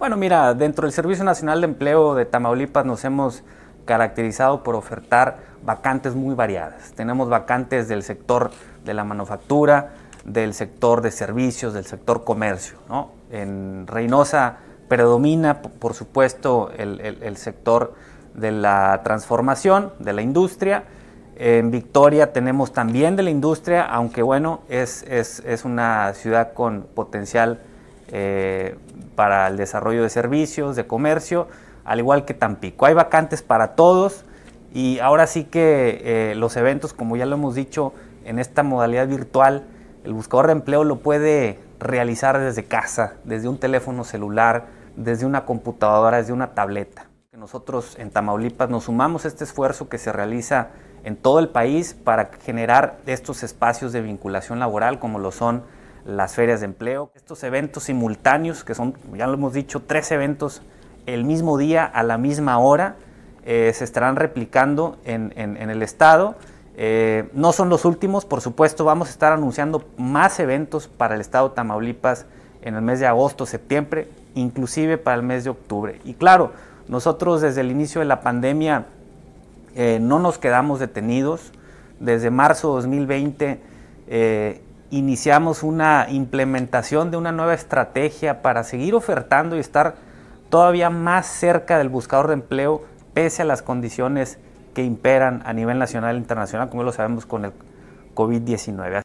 Bueno, mira, dentro del Servicio Nacional de Empleo de Tamaulipas nos hemos caracterizado por ofertar vacantes muy variadas. Tenemos vacantes del sector de la manufactura, del sector de servicios, del sector comercio. En Reynosa predomina, por supuesto, el, sector de la transformación, de la industria. En Victoria tenemos también de la industria, aunque bueno, es, es, una ciudad con potencial eh, para el desarrollo de servicios, de comercio, al igual que Tampico. Hay vacantes para todos y ahora sí que eh, los eventos, como ya lo hemos dicho, en esta modalidad virtual, el buscador de empleo lo puede realizar desde casa, desde un teléfono celular, desde una computadora, desde una tableta. Nosotros en Tamaulipas nos sumamos a este esfuerzo que se realiza en todo el país para generar estos espacios de vinculación laboral como lo son las ferias de empleo, estos eventos simultáneos, que son, ya lo hemos dicho, tres eventos el mismo día, a la misma hora, eh, se estarán replicando en, el estado. Eh, no son los últimos, por supuesto, vamos a estar anunciando más eventos para el estado de Tamaulipas en el mes de agosto, septiembre, inclusive para el mes de octubre. Y claro, nosotros desde el inicio de la pandemia eh, no nos quedamos detenidos. Desde marzo de 2020 iniciamos una implementación de una nueva estrategia para seguir ofertando y estar todavía más cerca del buscador de empleo pese a las condiciones que imperan a nivel nacional e internacional, como lo sabemos con el COVID-19.